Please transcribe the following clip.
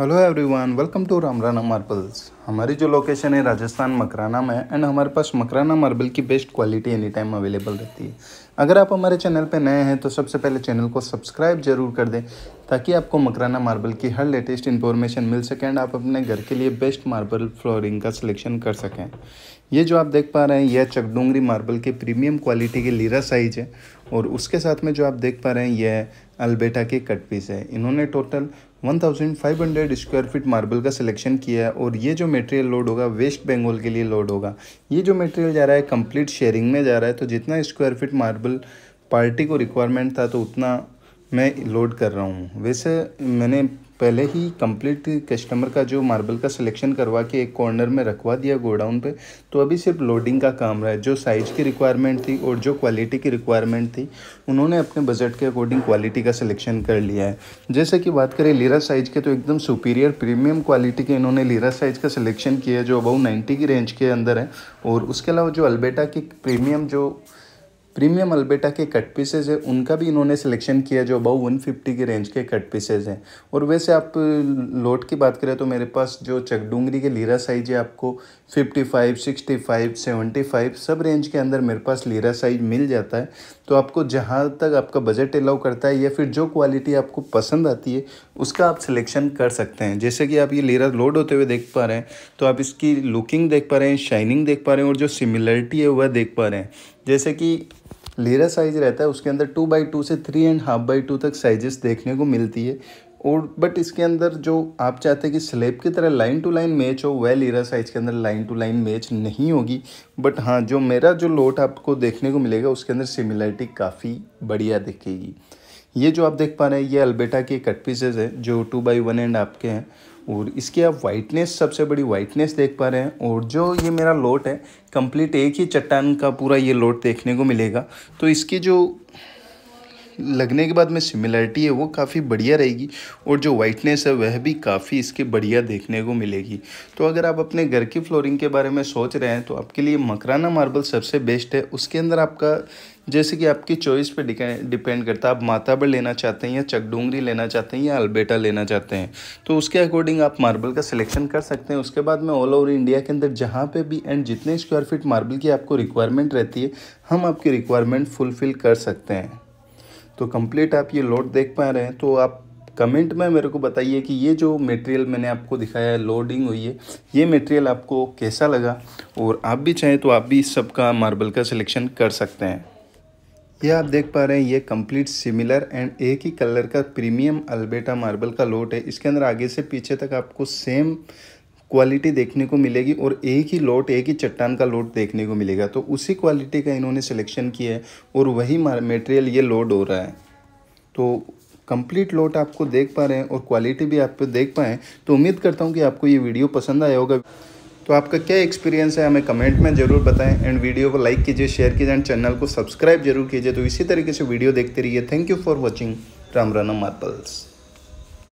hello everyone welcome to Ramrana marbles हमारी जो location है राजस्थान मकराना में एंड हमारे पास मकराना मार्बल की best quality any time available रहती है अगर आप हमारे चैनल पर नए हैं तो सबसे पहले चैनल को सब्सक्राइब जरूर कर दें ताकि आपको मकराना मार्बल की हर लेटेस्ट इन्फॉर्मेशन मिल सके एंड आप अपने घर के लिए बेस्ट मार्बल फ्लोरिंग का सिलेक्शन कर सकें ये जो आप देख पा रहे हैं यह चकडूंगरी मार्बल के प्रीमियम क्वालिटी की लीरा साइज है और उसके साथ में जो आप देख पा रहे हैं यह अल्बेटा के कट पीस है इन्होंने टोटल 1500 स्क्वायर फीट मार्बल का सिलेक्शन किया है और ये जो मटेरियल लोड होगा वेस्ट बंगाल के लिए लोड होगा ये जो मटेरियल जा रहा है कंप्लीट शेयरिंग में जा रहा है तो जितना स्क्वायर फीट मार्बल पार्टी को रिक्वायरमेंट था तो उतना मैं लोड कर रहा हूँ वैसे मैंने पहले ही कंप्लीट कस्टमर का जो मार्बल का सिलेक्शन करवा के एक कॉर्नर में रखवा दिया गोडाउन पे तो अभी सिर्फ लोडिंग का काम रहा है जो साइज़ की रिक्वायरमेंट थी और जो क्वालिटी की रिक्वायरमेंट थी उन्होंने अपने बजट के अकॉर्डिंग क्वालिटी का सिलेक्शन कर लिया है जैसे कि बात करें लीरा साइज़ के तो एकदम सुपीरियर प्रीमियम क्वालिटी के इन्होंने लीरा साइज़ का सिलेक्शन किया जो अबाउ नाइन्टी की रेंज के अंदर है और उसके अलावा जो अल्बेटा की प्रीमियम जो प्रीमियम अलबेटा के कट पीसेज है उनका भी इन्होंने सिलेक्शन किया जो अबाउ वन फिफ्टी के रेंज के कट पीसेज हैं और वैसे आप लोट की बात करें तो मेरे पास जो चकडूंगरी के लीरा साइज है आपको fifty five sixty five seventy five सब रेंज के अंदर मेरे पास लीरा साइज मिल जाता है तो आपको जहाँ तक आपका बजट अलाउ करता है या फिर जो क्वालिटी आपको पसंद आती है उसका आप सिलेक्शन कर सकते हैं जैसे कि आप ये लीरा लोड होते हुए देख पा रहे हैं तो आप इसकी लुकिंग देख पा रहे हैं शाइनिंग देख पा रहे हैं और जो सिमिलरिटी है वह देख पा रहे हैं जैसे कि लेरा साइज रहता है उसके अंदर टू बाई टू से three and half by two तक साइजेस देखने को मिलती है और बट इसके अंदर जो आप चाहते हैं कि स्लेब की तरह लाइन टू लाइन मैच हो वह लेरा साइज के अंदर लाइन टू लाइन मैच नहीं होगी बट हाँ जो मेरा जो लोट आपको देखने को मिलेगा उसके अंदर सिमिलरिटी काफ़ी बढ़िया दिखेगी ये जो आप देख पा रहे हैं ये अल्बेटा के कट पीसेज है जो टू बाई वन एंड आपके हैं और इसकी आप वाइटनेस सबसे बड़ी वाइटनेस देख पा रहे हैं और जो ये मेरा लोट है कंप्लीट एक ही चट्टान का पूरा ये लोट देखने को मिलेगा तो इसकी जो लगने के बाद में सिमिलरिटी है वो काफ़ी बढ़िया रहेगी और जो वाइटनेस है वह भी काफ़ी इसकी बढ़िया देखने को मिलेगी तो अगर आप अपने घर की फ्लोरिंग के बारे में सोच रहे हैं तो आपके लिए मकराना मार्बल सबसे बेस्ट है उसके अंदर आपका जैसे कि आपकी चॉइस पे डिपेंड करता है आप माताबर लेना चाहते हैं या चकडूंगरी लेना चाहते हैं या अल्बेटा लेना चाहते हैं तो उसके अकॉर्डिंग आप मार्बल का सिलेक्शन कर सकते हैं उसके बाद में ऑल ओवर इंडिया के अंदर जहाँ पे भी एंड जितने स्क्वायर फीट मार्बल की आपको रिक्वायरमेंट रहती है हम आपकी रिक्वायरमेंट फुलफ़िल कर सकते हैं तो कंप्लीट आप ये लोड देख पा रहे हैं तो आप कमेंट में मेरे को बताइए कि ये जो मटेरियल मैंने आपको दिखाया है लोडिंग हुई है ये मटेरियल आपको कैसा लगा और आप भी चाहें तो आप भी इस सब का मार्बल का सिलेक्शन कर सकते हैं यह आप देख पा रहे हैं ये कंप्लीट सिमिलर एंड एक ही कलर का प्रीमियम अल्बेटा मार्बल का लोट है इसके अंदर आगे से पीछे तक आपको सेम क्वालिटी देखने को मिलेगी और एक ही लोट एक ही चट्टान का लोट देखने को मिलेगा तो उसी क्वालिटी का इन्होंने सिलेक्शन किया है और वही मटेरियल ये लोड हो रहा है तो कंप्लीट लोट आपको देख पा रहे हैं और क्वालिटी भी आप देख पाएँ तो उम्मीद करता हूँ कि आपको ये वीडियो पसंद आया होगा तो आपका क्या एक्सपीरियंस है हमें कमेंट में ज़रूर बताएं एंड वीडियो को लाइक कीजिए शेयर कीजिए एंड चैनल को सब्सक्राइब जरूर कीजिए तो इसी तरीके से वीडियो देखते रहिए thank you for watching Ram Rana मार्पल्स